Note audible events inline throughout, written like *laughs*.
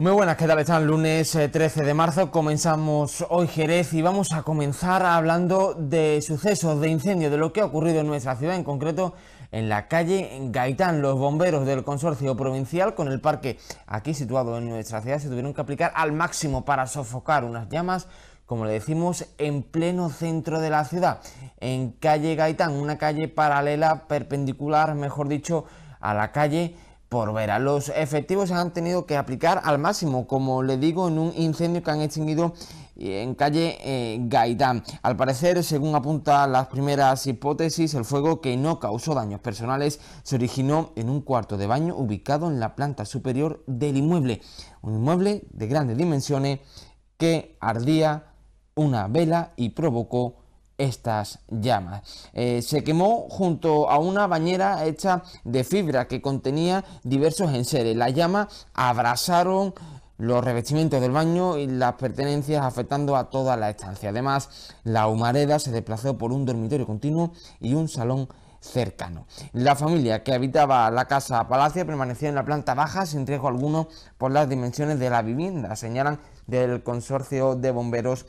Muy buenas, ¿qué tal están? Lunes 13 eh, de marzo, comenzamos hoy Jerez y vamos a comenzar hablando de sucesos, de incendio, de lo que ha ocurrido en nuestra ciudad, en concreto en la calle Gaitán. Los bomberos del consorcio provincial con el parque aquí situado en nuestra ciudad se tuvieron que aplicar al máximo para sofocar unas llamas como le decimos, en pleno centro de la ciudad, en calle Gaitán, una calle paralela, perpendicular, mejor dicho, a la calle por a Los efectivos se han tenido que aplicar al máximo, como le digo, en un incendio que han extinguido eh, en calle eh, Gaitán. Al parecer, según apuntan las primeras hipótesis, el fuego que no causó daños personales se originó en un cuarto de baño ubicado en la planta superior del inmueble. Un inmueble de grandes dimensiones que ardía una vela y provocó estas llamas. Eh, se quemó junto a una bañera hecha de fibra que contenía diversos enseres. Las llamas abrasaron los revestimientos del baño y las pertenencias afectando a toda la estancia. Además, la humareda se desplazó por un dormitorio continuo y un salón cercano. La familia que habitaba la casa Palacio permaneció en la planta baja sin riesgo alguno por las dimensiones de la vivienda, señalan del consorcio de bomberos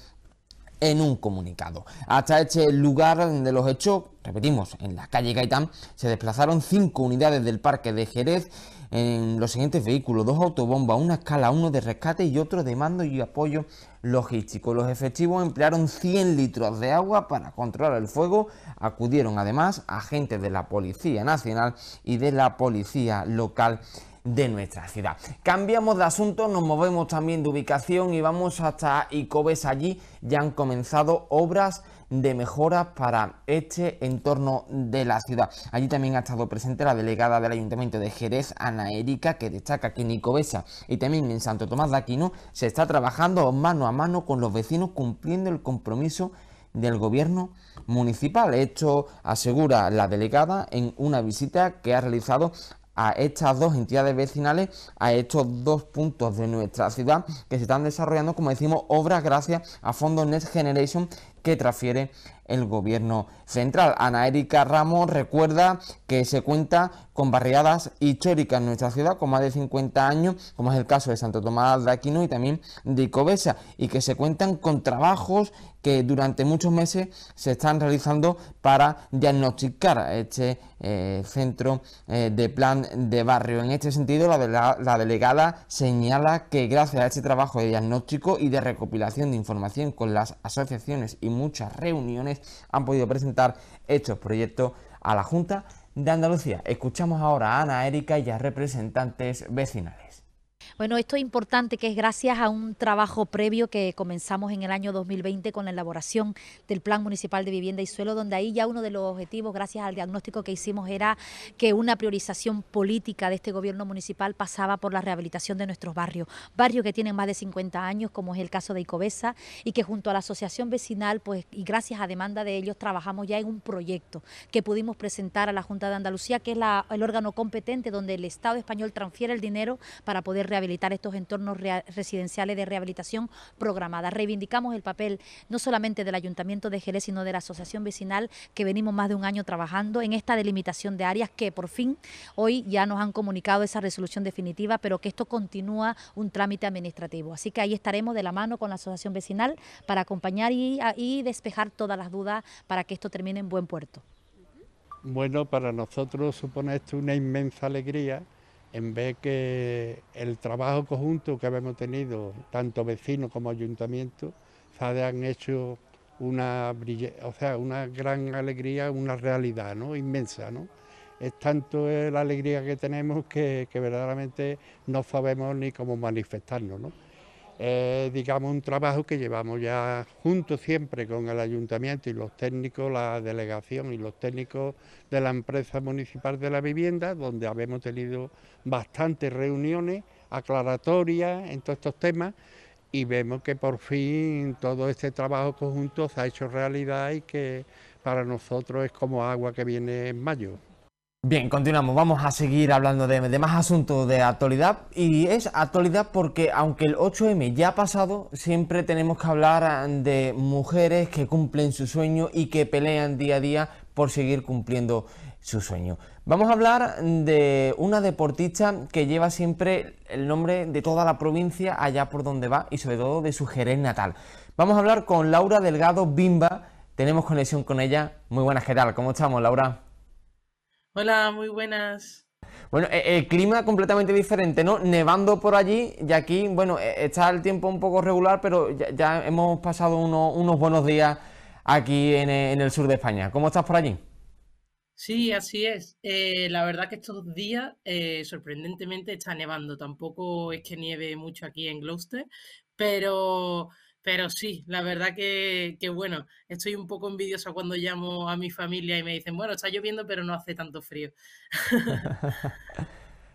en un comunicado. Hasta este lugar de los hechos, repetimos, en la calle Gaitán, se desplazaron cinco unidades del parque de Jerez en los siguientes vehículos, dos autobombas, una escala, uno de rescate y otro de mando y apoyo logístico. Los efectivos emplearon 100 litros de agua para controlar el fuego. Acudieron además agentes de la Policía Nacional y de la Policía Local de nuestra ciudad. Cambiamos de asunto, nos movemos también de ubicación y vamos hasta Icobes. Allí ya han comenzado obras de mejoras para este entorno de la ciudad. Allí también ha estado presente la delegada del Ayuntamiento de Jerez, Ana Erika, que destaca que en Icobesa y también en Santo Tomás de Aquino se está trabajando mano a mano con los vecinos cumpliendo el compromiso del gobierno municipal. Esto asegura la delegada en una visita que ha realizado a estas dos entidades vecinales, a estos dos puntos de nuestra ciudad que se están desarrollando, como decimos, obras gracias a fondos Next Generation que transfiere el gobierno central. Ana Erika Ramos recuerda que se cuenta con barriadas históricas en nuestra ciudad con más de 50 años, como es el caso de Santo Tomás de Aquino y también de Icovesa, y que se cuentan con trabajos que durante muchos meses se están realizando para diagnosticar este eh, centro eh, de plan de barrio. En este sentido, la delegada señala que gracias a este trabajo de diagnóstico y de recopilación de información con las asociaciones y muchas reuniones, han podido presentar estos proyectos a la Junta de Andalucía. Escuchamos ahora a Ana Erika y a representantes vecinales. Bueno, esto es importante que es gracias a un trabajo previo que comenzamos en el año 2020 con la elaboración del Plan Municipal de Vivienda y Suelo, donde ahí ya uno de los objetivos, gracias al diagnóstico que hicimos, era que una priorización política de este gobierno municipal pasaba por la rehabilitación de nuestros barrios, barrios que tienen más de 50 años, como es el caso de Icobesa, y que junto a la asociación vecinal, pues, y gracias a demanda de ellos, trabajamos ya en un proyecto que pudimos presentar a la Junta de Andalucía, que es el órgano competente donde el Estado español transfiere el dinero para poder rehabilitar estos entornos residenciales de rehabilitación programada. Reivindicamos el papel no solamente del Ayuntamiento de Jerez, sino de la Asociación Vecinal, que venimos más de un año trabajando en esta delimitación de áreas que por fin hoy ya nos han comunicado esa resolución definitiva, pero que esto continúa un trámite administrativo. Así que ahí estaremos de la mano con la Asociación Vecinal para acompañar y, y despejar todas las dudas para que esto termine en buen puerto. Bueno, para nosotros supone esto una inmensa alegría en vez que el trabajo conjunto que hemos tenido, tanto vecinos como ayuntamiento, se han hecho una, o sea, una gran alegría, una realidad inmensa. Es tanto la alegría que tenemos que, verdaderamente no sabemos ni cómo manifestarnos digamos un trabajo que llevamos ya junto siempre con el ayuntamiento y los técnicos, la delegación y los técnicos de la empresa municipal de la vivienda, donde habemos tenido bastantes reuniones aclaratorias en todos estos temas y vemos que por fin todo este trabajo conjunto se ha hecho realidad y que para nosotros es como agua que viene en mayo. Bien, continuamos. Vamos a seguir hablando de, más asuntos de actualidad. Y es actualidad porque aunque el 8M ya ha pasado, siempre tenemos que hablar ah, de mujeres que cumplen su sueño y que pelean día a día por seguir cumpliendo su sueño. Vamos a hablar de una deportista que lleva siempre el nombre de toda la provincia allá por donde va y sobre todo de su jerez natal. Vamos a hablar con Laura Delgado Bimba. Tenemos conexión con ella. Muy buenas, ¿qué tal? ¿Cómo estamos, Laura? Hola, muy buenas. Bueno, eh, el clima completamente diferente, ¿no? Nevando por allí y aquí, bueno, eh, está el tiempo un poco regular, pero ya, hemos pasado unos, buenos días aquí eh, en, el sur de España. ¿Cómo estás por allí? Sí, así es. la verdad que estos días sorprendentemente está nevando. Tampoco es que nieve mucho aquí en Gloucester, pero pero sí, la verdad que, bueno, estoy un poco envidiosa cuando llamo a mi familia y me dicen, bueno, está lloviendo, pero no hace tanto frío. *laughs*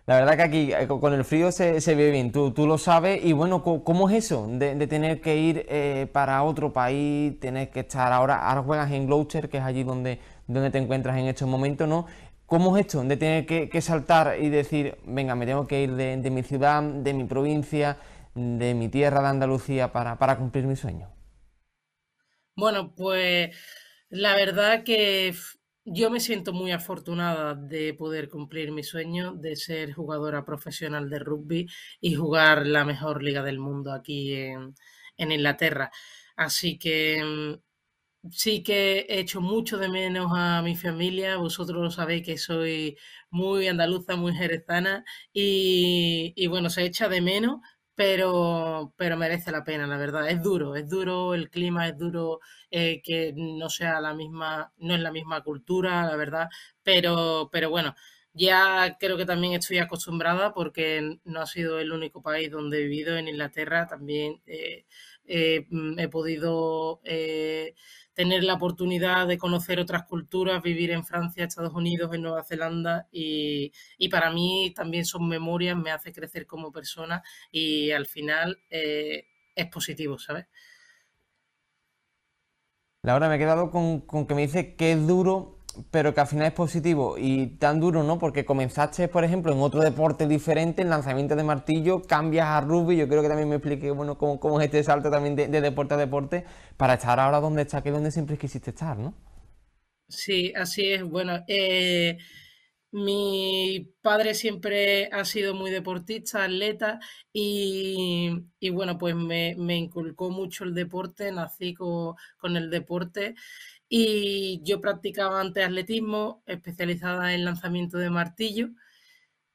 La verdad que aquí eh, con el frío se, se bien, tú, lo sabes. Y bueno, ¿cómo es eso de, tener que ir eh, para otro país, tener que estar ahora, ahora juegas en Gloucester, que es allí donde, donde te encuentras en estos momentos, ¿no? ¿Cómo es esto de tener que, saltar y decir, venga, me tengo que ir de mi ciudad, de mi provincia? de mi tierra de Andalucía para, cumplir mi sueño? Bueno, pues la verdad que yo me siento muy afortunada de poder cumplir mi sueño de ser jugadora profesional de rugby y jugar la mejor liga del mundo aquí en, Inglaterra. Así que mm, sí que he hecho mucho de menos a mi familia. Vosotros lo sabéis que soy muy andaluza, muy jerezana y, y bueno, se echa de menos, pero, pero merece la pena, la verdad. Es duro, es duro el clima, es duro eh, que no sea la misma, no es la misma cultura, la verdad, pero, pero bueno, ya creo que también estoy acostumbrada porque no ha sido el único país donde he vivido en Inglaterra, también eh, eh, mm, he podido eh, tener la oportunidad de conocer otras culturas, vivir en Francia, Estados Unidos, en Nueva Zelanda y, para mí también son memorias, me hace crecer como persona y al final eh, es positivo, ¿sabes? Laura, me he quedado con, con que me dice que es duro pero que al final es positivo y tan duro, ¿no? Porque comenzaste, por ejemplo, en otro deporte diferente, en lanzamiento de martillo, cambias a rugby, yo creo que también me expliqué, bueno, cómo, es este salto también de, deporte a deporte, para estar ahora donde está, que es donde siempre quisiste estar, ¿no? Sí, así es. Bueno, eh, mi padre siempre ha sido muy deportista, atleta, y, bueno, pues me, inculcó mucho el deporte, nací con el deporte. Y yo practicaba antes atletismo, especializada en lanzamiento de martillo,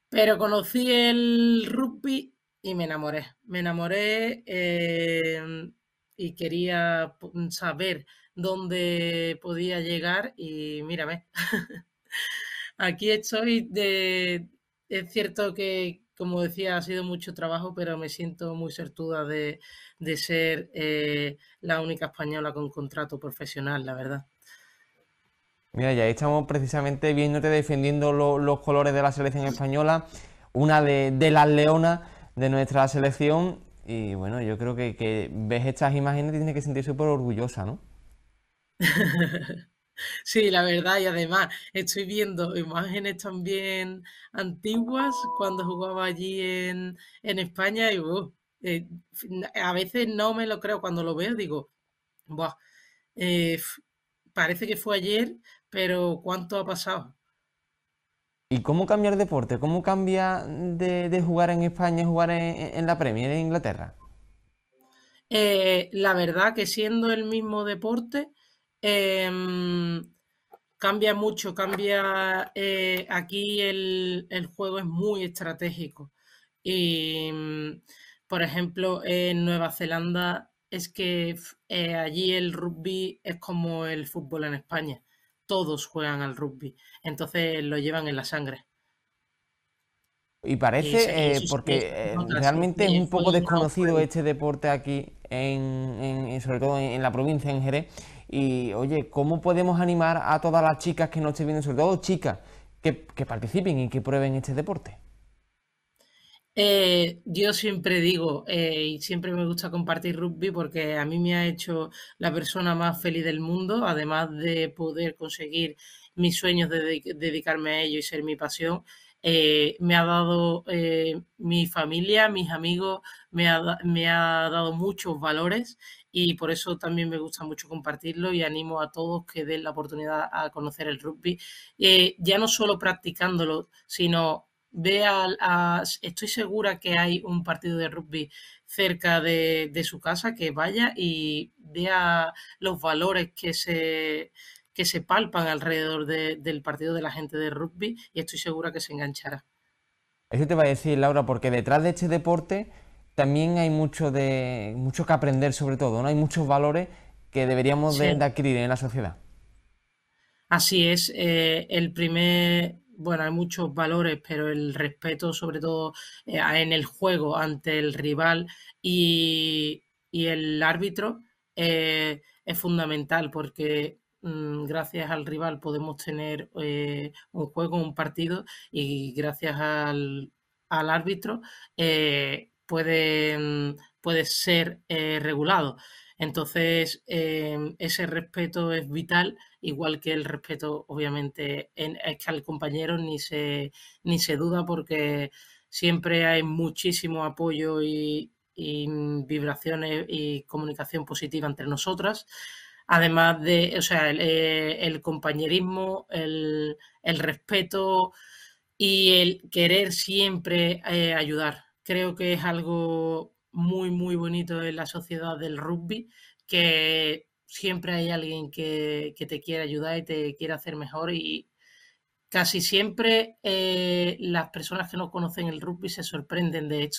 pero conocí el rugby y me enamoré. Me enamoré eh, y quería saber dónde podía llegar y mírame. *laughs* Aquí estoy Es cierto que, como decía, ha sido mucho trabajo, pero me siento muy certuda de, ser eh, la única española con contrato profesional, la verdad. Mira, ya estamos precisamente viéndote defendiendo los colores de la selección española, una de, las leonas de nuestra selección. Y bueno, yo creo que, ves estas imágenes y tienes que sentirse súper orgullosa, ¿no? *laughs* Sí, la verdad, y además estoy viendo imágenes también antiguas cuando jugaba allí en, España y eh, a veces no me lo creo cuando lo veo, digo, Buah, eh, parece que fue ayer, pero ¿cuánto ha pasado? ¿Y cómo cambia el deporte? ¿Cómo cambia de, jugar en España a jugar en, la Premier en Inglaterra? Eh, la verdad que siendo el mismo deporte, em, cambia mucho, cambia eh, aquí el, el, juego es muy estratégico. Y, por ejemplo, en Nueva Zelanda es que eh, allí el rugby es como el fútbol en España. Todos juegan al rugby, entonces lo llevan en la sangre. Y parece, eh, porque eh, realmente es un poco desconocido este deporte aquí, en, sobre todo en, la provincia, en Jerez. Y oye, ¿cómo podemos animar a todas las chicas que no estén viendo, sobre todo chicas, que, que participen y que prueben este deporte? Eh, yo siempre digo, eh, y siempre me gusta compartir rugby porque a mí me ha hecho la persona más feliz del mundo, además de poder conseguir mis sueños de dedicarme a ello y ser mi pasión. Eh, me ha dado mi familia, mis amigos, me ha, me ha dado muchos valores y por eso también me gusta mucho compartirlo y animo a todos que den la oportunidad a conocer el rugby, ya no solo practicándolo, sino vea, estoy segura que hay un partido de rugby cerca de, su casa, que vaya y vea los valores que se, que se palpan alrededor del partido de la gente de rugby y estoy segura que se enganchará. Eso te va a decir, Laura, porque detrás de este deporte también hay mucho, de, mucho que aprender sobre todo, ¿no? Hay muchos valores que deberíamos de, adquirir en la sociedad. Así es, eh, el primer bueno, hay muchos valores, pero el respeto sobre todo eh, en el juego ante el rival y, el árbitro eh, es fundamental porque mm, gracias al rival podemos tener eh, un juego, un partido y gracias al, al árbitro puede, puede, ser regulado. Entonces, em, ese respeto es vital, igual que el respeto, obviamente, al compañero ni se, ni se duda porque siempre hay muchísimo apoyo y, vibraciones y comunicación positiva entre nosotras. Además de, o sea, el, eh, compañerismo, el, respeto y el querer siempre eh, ayudar. Creo que es algo muy, muy bonito en la sociedad del rugby, que siempre hay alguien que, te quiere ayudar y te quiere hacer mejor y casi siempre eh, las personas que no conocen el rugby se sorprenden de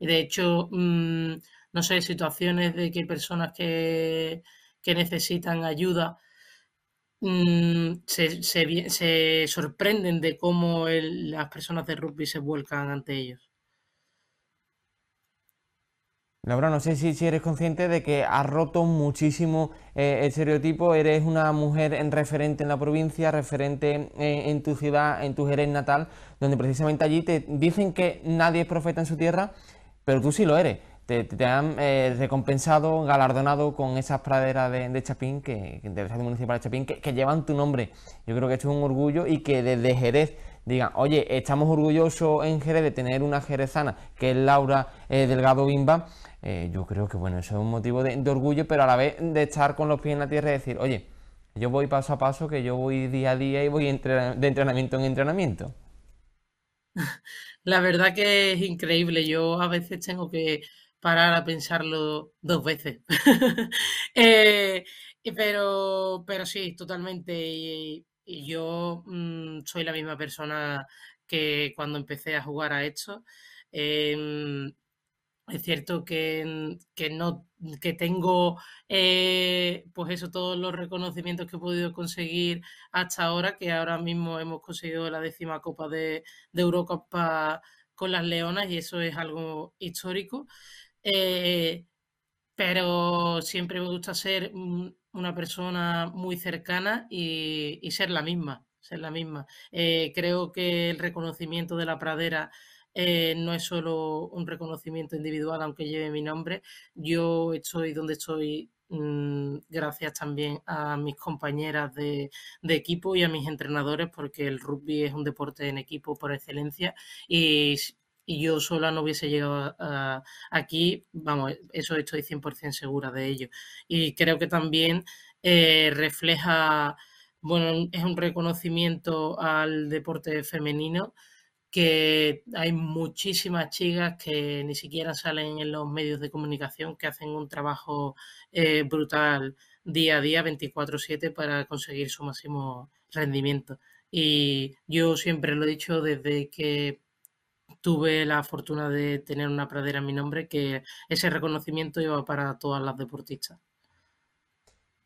y De hecho, mm, no sé, situaciones de que personas que, que necesitan ayuda mm, se, sorprenden de cómo las personas de rugby se vuelcan ante ellos. Laura, no sé si, eres consciente de que has roto muchísimo eh, el estereotipo, eres una mujer en referente en la provincia, referente eh, en tu ciudad, en tu Jerez natal, donde precisamente allí te dicen que nadie es profeta en su tierra, pero tú sí lo eres. Te, han eh, recompensado, galardonado con esas praderas de, Chapín, que, del Municipal de Chapín, que, que llevan tu nombre. Yo creo que esto es un orgullo y que desde Jerez digan, oye, estamos orgullosos en Jerez de tener una jerezana, que es Laura Delgado Bimba, eh, yo creo que bueno, eso es un motivo de, orgullo, pero a la vez de estar con los pies en la tierra y decir, oye, yo voy paso a paso, que yo voy día a día y voy de entrenamiento en entrenamiento. *laughs* La verdad que es increíble. Yo a veces tengo que parar a pensarlo dos veces. *laughs* Eh, pero, pero sí, totalmente. Y, yo mm, soy la misma persona que cuando empecé a jugar a esto. Em, es cierto que, mm, no mm, que tengo eh, pues eso, todos los reconocimientos que he podido conseguir hasta ahora, que ahora mismo hemos conseguido la décima copa de, de Eurocopa con las Leonas, y eso es algo histórico. Eh, pero siempre me gusta ser mm, una persona muy cercana y, ser la misma, ser la misma. Eh, creo que el reconocimiento de la pradera eh, no es solo un reconocimiento individual, aunque lleve mi nombre. Yo estoy donde estoy mm, gracias también a mis compañeras de, equipo y a mis entrenadores, porque el rugby es un deporte en equipo por excelencia y, yo sola no hubiese llegado aquí, vamos, e, eso estoy 100% segura de ello. Y creo que también eh, refleja, bueno, es un reconocimiento al deporte femenino que hay muchísimas chicas que ni siquiera salen en los medios de comunicación, que hacen un trabajo eh, brutal día a día, 24/7, para conseguir su máximo rendimiento. Y yo siempre lo he dicho desde que tuve la fortuna de tener una pradera en mi nombre, que ese reconocimiento iba para todas las deportistas.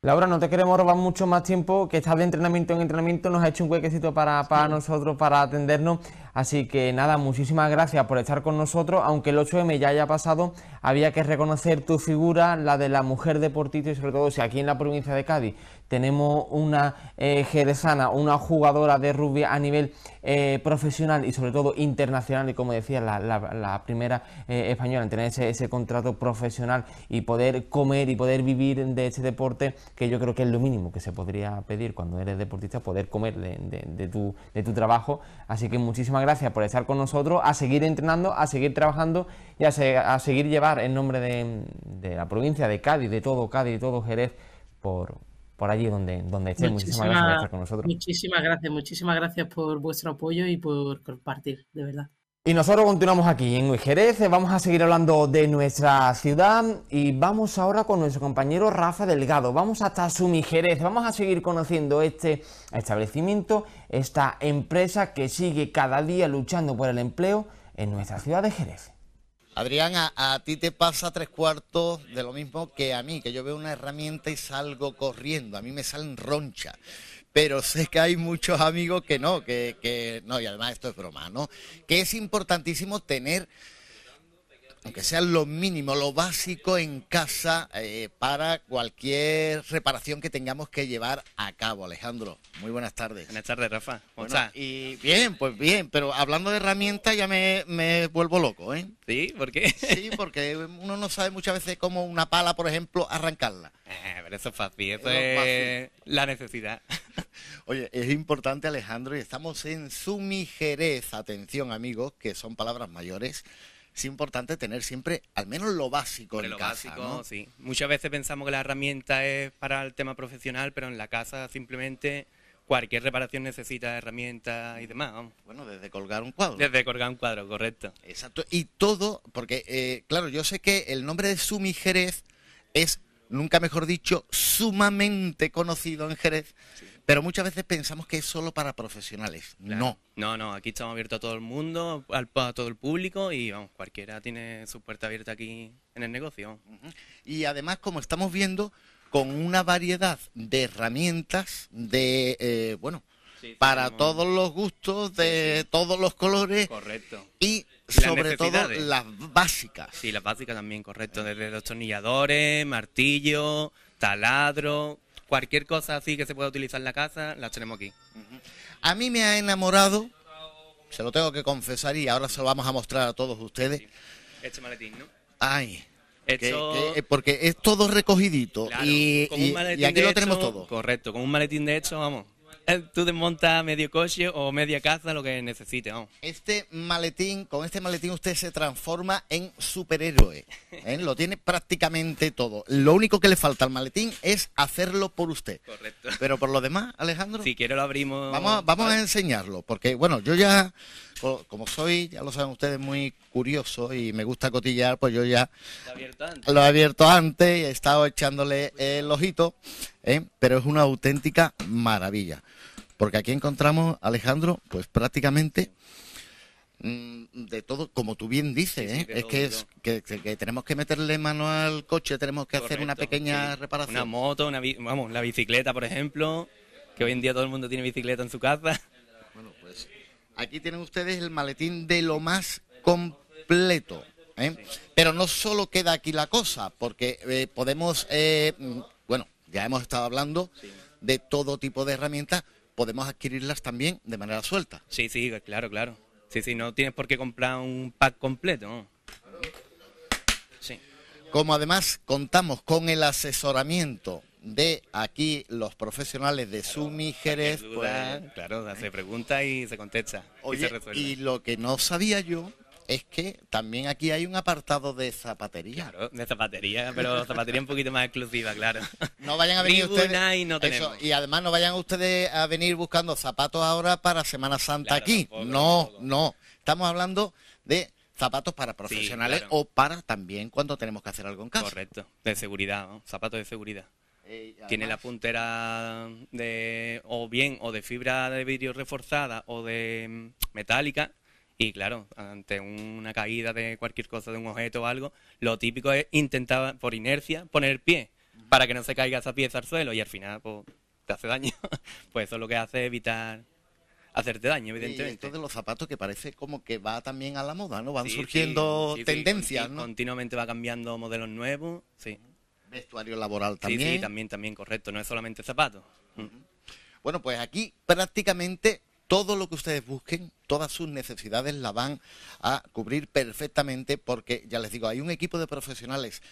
Laura, no te queremos robar mucho más tiempo, que estás de entrenamiento en entrenamiento, nos ha hecho un huequecito para, nosotros, para atendernos. Así que nada, muchísimas gracias por estar con nosotros. Aunque el 8M ya haya pasado, había que reconocer tu figura, la de la mujer deportista y sobre todo si aquí en la provincia de Cádiz tenemos una eh, jerezana, una jugadora de rugby a nivel eh, profesional y sobre todo internacional y como decía la, primera eh, española en tener ese, contrato profesional y poder comer y poder vivir de ese deporte que yo creo que es lo mínimo que se podría pedir cuando eres deportista, poder comer de, tu, de tu trabajo. Así que muchísimas gracias gracias por estar con nosotros, a seguir entrenando, a seguir trabajando y a, seguir llevar en nombre de, la provincia de Cádiz, de todo Cádiz y todo Jerez, por, por allí donde, donde esté. muchísimas gracias por estar con nosotros. Muchísimas gracias, muchísimas gracias por vuestro apoyo y por compartir, de verdad. Y nosotros continuamos aquí en Jerez, vamos a seguir hablando de nuestra ciudad y vamos ahora con nuestro compañero Rafa Delgado. Vamos hasta Sumi Jerez, vamos a seguir conociendo este establecimiento, esta empresa que sigue cada día luchando por el empleo en nuestra ciudad de Jerez. Adrián, a, a ti te pasa tres cuartos de lo mismo que a mí, que yo veo una herramienta y salgo corriendo, a mí me salen ronchas pero sé que hay muchos amigos que no, que, no, y además esto es broma, ¿no? Que es importantísimo tener aunque sean lo mínimo, lo básico en casa eh, para cualquier reparación que tengamos que llevar a cabo. Alejandro, muy buenas tardes. Buenas tardes, Rafa. ¿Cómo Y bien, pues bien, pero hablando de herramientas ya me, vuelvo loco, ¿eh? Sí, ¿por qué? Sí, porque uno no sabe muchas veces cómo una pala, por ejemplo, arrancarla. Eh, pero eso es fácil, eso es, la necesidad. *laughs* Oye, es importante, Alejandro, y estamos en sumijerez, atención amigos, que son palabras mayores es importante tener siempre al menos lo básico en lo Básico, sí. Muchas veces pensamos que la herramienta es para el tema profesional, pero en la casa simplemente cualquier reparación necesita herramientas y demás. Bueno, desde colgar un cuadro. Desde colgar un cuadro, correcto. Exacto. Y todo, porque, eh, claro, yo sé que el nombre de Sumi Jerez es, nunca mejor dicho, sumamente conocido en Jerez. Sí. Pero muchas veces pensamos que es solo para profesionales. No. No, no, aquí estamos abiertos a todo el mundo, al, a todo el público y vamos, cualquiera tiene su puerta abierta aquí en el negocio. Y además, como estamos viendo, con una variedad de herramientas, de, eh, bueno, para todos los gustos, de todos los colores. Correcto. Y sobre todo las básicas. Sí, las básicas también, correcto. Desde los tornilladores, martillo, taladro, cualquier cosa así que se pueda utilizar en la casa, las tenemos aquí. A mí me ha enamorado, se lo tengo que confesar y ahora se lo vamos a mostrar a todos ustedes. Este maletín, ¿no? Ay. Eh, porque es todo recogidito y, aquí lo tenemos todo. Correcto, con un maletín de hecho, vamos. Eh, tú desmonta medio coche o media casa, lo que necesite. Este maletín, con este maletín usted se transforma en superhéroe. ¿eh? Lo tiene prácticamente todo. Lo único que le falta al maletín es hacerlo por usted. Correcto. Pero por lo demás, Alejandro. Si quiero lo abrimos. Vamos, a enseñarlo, porque bueno, yo ya, como soy, ya lo saben ustedes, muy curioso y me gusta cotillar, pues yo ya lo he abierto antes y he estado echándole el ojito, ¿eh? pero es una auténtica maravilla. Porque aquí encontramos, Alejandro, pues prácticamente mm, de todo, como tú bien dices, ¿eh? es que, tenemos que meterle mano al coche, tenemos que hacer una pequeña reparación. Una moto, una, vamos, la bicicleta, por ejemplo, que hoy en día todo el mundo tiene bicicleta en su casa. Bueno, pues aquí tienen ustedes el maletín de lo más completo. ¿eh? Pero no solo queda aquí la cosa, porque eh, podemos, mm, bueno, ya hemos estado hablando de todo tipo de herramientas, podemos adquirirlas también de manera suelta. Sí, sí, claro, claro. Sí, sí, no tienes por qué comprar un pack completo. Sí. Como además contamos con el asesoramiento de aquí los profesionales de sumí, Sumi Jerez, pues, Claro, se pregunta y se contesta. y, se resuelve. y lo que no sabía yo es que también aquí hay un apartado de zapatería. Claro, de zapatería, pero zapatería un poquito más exclusiva, claro. No vayan a venir ustedes. Y, y además no vayan ustedes a venir buscando zapatos ahora para Semana Santa aquí. no, no. Estamos hablando de zapatos para profesionales o para también cuando tenemos que hacer algo en casa. Correcto, de seguridad, ¿no? zapatos de seguridad. Eh, Tiene la puntera de o bien o de fibra de vidrio reforzada o de mm, metálica y claro, ante una caída de cualquier cosa, de un objeto o algo, lo típico es intentar, por inercia, poner pie para que no se caiga esa pieza al suelo y al final pues, te hace daño. *laughs* pues eso es lo que hace evitar hacerte daño, evidentemente. Y esto de los zapatos que parece como que va también a la moda, ¿no? Van surgiendo tendencias, ¿no? Continuamente va cambiando modelos nuevos, sí. Vestuario laboral también. Sí, también, también, correcto. No es solamente zapatos. Bueno, pues aquí prácticamente todo lo que ustedes busquen, todas sus necesidades la van a cubrir perfectamente porque, ya les digo, hay un equipo de profesionales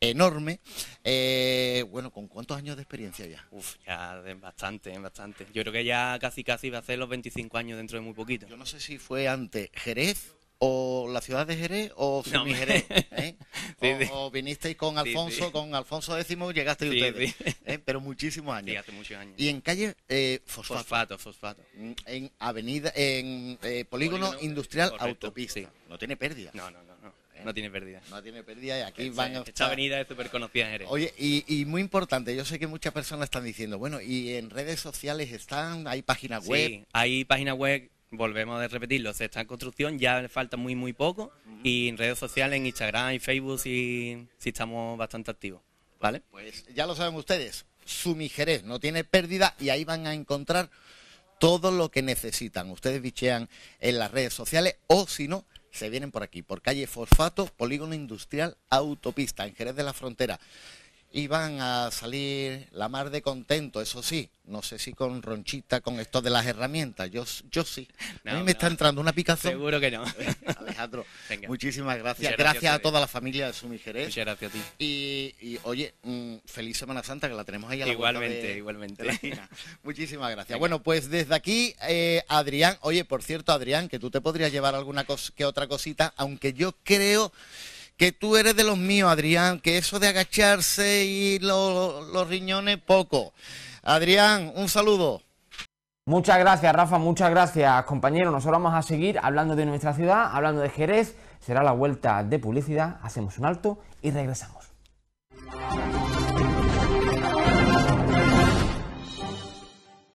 enorme. Eh, bueno, ¿con cuántos años de experiencia ya? Uf, ya bastante, bastante. Yo creo que ya casi casi va a ser los 25 años dentro de muy poquito. Yo no sé si fue ante Jerez o la ciudad de Jerez o semi ¿eh? *laughs* O, vinisteis con Alfonso, con Alfonso X llegasteis ustedes. *laughs* ¿eh? Pero muchísimos años. muchos años. Y en calle eh, fosfato. fosfato. Mm, en avenida, en eh, polígono, industrial autopista. No tiene pérdida. No, no, no. no. tiene pérdida. No tiene pérdida y aquí van Esta avenida es súper conocida en Jerez. Oye, y, muy importante, yo sé que muchas personas están diciendo, bueno, y en redes sociales están, hay páginas web. Sí, hay páginas web volvemos a repetirlo, se está en construcción, ya falta muy, muy poco. Y en redes sociales, en Instagram, y Facebook, sí, estamos bastante activos. ¿Vale? Pues, ya lo saben ustedes, Sumijerez no tiene pérdida y ahí van a encontrar todo lo que necesitan. Ustedes bichean en las redes sociales o si no, se vienen por aquí, por calle Fosfato, Polígono Industrial Autopista, en Jerez de la Frontera iban a salir la mar de contento, eso sí. No sé si con ronchita, con esto de las herramientas. Yo, yo sí. a mí me está entrando una picazón. Seguro que no. *laughs* Alejandro, muchísimas gracias. Gracias, a toda la familia de Sumijerez. Muchas gracias a ti. Y, oye, mm, feliz Semana Santa, que la tenemos ahí a la Igualmente, igualmente. *laughs* muchísimas gracias. Bueno, pues desde aquí, eh, Adrián. Oye, por cierto, Adrián, que tú te podrías llevar alguna cosa que otra cosita, aunque yo creo que tú eres de los míos, Adrián, que eso de agacharse y los riñones poco. Adrián, un saludo. Muchas gracias, Rafa, muchas gracias, compañero. Nosotros vamos a seguir hablando de nuestra ciudad, hablando de Jerez. Será la vuelta de publicidad. Hacemos un alto y regresamos.